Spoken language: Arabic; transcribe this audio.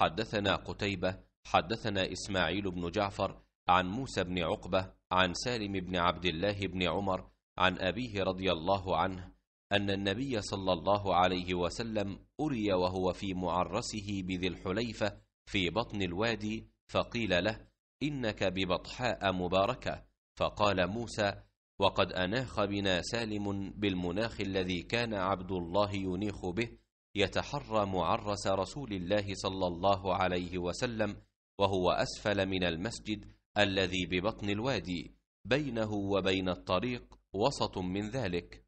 حدثنا قتيبة حدثنا إسماعيل بن جعفر عن موسى بن عقبة عن سالم بن عبد الله بن عمر عن أبيه رضي الله عنه أن النبي صلى الله عليه وسلم أري وهو في معرسه بذي الحليفة في بطن الوادي فقيل له إنك ببطحاء مباركة فقال موسى وقد أناخ بنا سالم بالمناخ الذي كان عبد الله ينيخ به يتحرى معرس رسول الله صلى الله عليه وسلم وهو أسفل من المسجد الذي ببطن الوادي بينه وبين الطريق وسط من ذلك